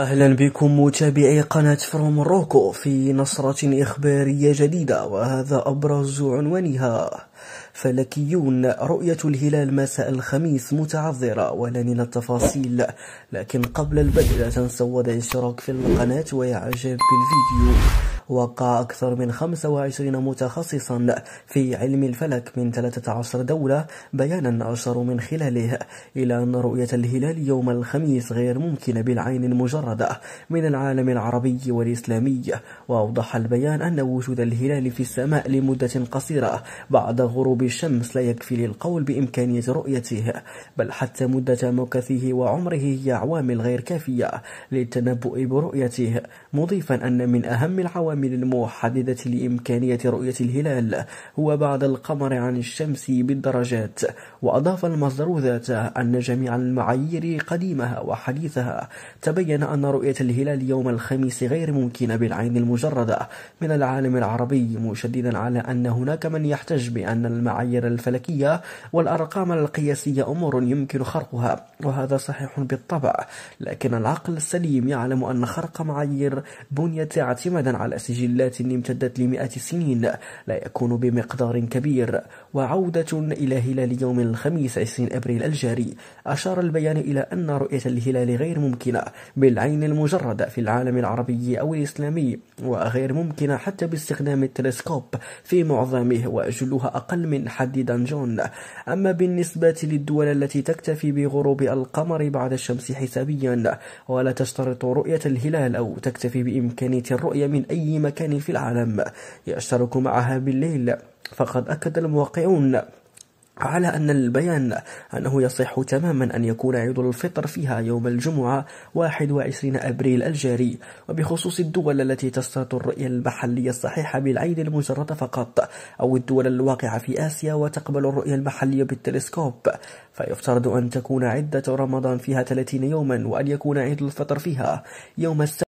أهلا بكم متابعي قناة فروم روكو في نصرة إخبارية جديدة وهذا أبرز عنوانها فلكيون رؤية الهلال مساء الخميس متعذرة من التفاصيل لكن قبل البدء لا تنسوا وضع اشتراك في القناة ويعجب بالفيديو وقع أكثر من 25 متخصصا في علم الفلك من 13 دولة بيانا أشار من خلاله إلى أن رؤية الهلال يوم الخميس غير ممكنة بالعين المجردة من العالم العربي والإسلامي وأوضح البيان أن وجود الهلال في السماء لمدة قصيرة بعد غروب الشمس لا يكفي للقول بإمكانية رؤيته بل حتى مدة مكثه وعمره هي عوامل غير كافية للتنبؤ برؤيته مضيفا أن من أهم العوامل من المحددة لإمكانية رؤية الهلال هو بعد القمر عن الشمس بالدرجات وأضاف المصدر ذاته أن جميع المعايير قديمها وحديثها تبين أن رؤية الهلال يوم الخميس غير ممكنة بالعين المجردة من العالم العربي مشددا على أن هناك من يحتج بأن المعايير الفلكية والأرقام القياسية أمور يمكن خرقها وهذا صحيح بالطبع لكن العقل السليم يعلم أن خرق معايير بنيت اعتمادا على سجلات امتدت لمئة سنين لا يكون بمقدار كبير وعودة إلى هلال يوم الخميس 20 أبريل الجاري أشار البيان إلى أن رؤية الهلال غير ممكنة بالعين المجردة في العالم العربي أو الإسلامي وغير ممكنة حتى باستخدام التلسكوب في معظمه وأجلها أقل من حد دانجون أما بالنسبة للدول التي تكتفي بغروب القمر بعد الشمس حسابيا ولا تشترط رؤية الهلال أو تكتفي بإمكانية الرؤية من أي أي مكان في العالم يشترك معها بالليل فقد أكد الموقعون على أن البيان أنه يصح تماما أن يكون عيد الفطر فيها يوم الجمعة 21 أبريل الجاري وبخصوص الدول التي تشترط الرؤية المحلية الصحيحة بالعين المجردة فقط أو الدول الواقعة في آسيا وتقبل الرؤية المحلية بالتلسكوب فيفترض أن تكون عدة رمضان فيها 30 يوما وأن يكون عيد الفطر فيها يوم السبت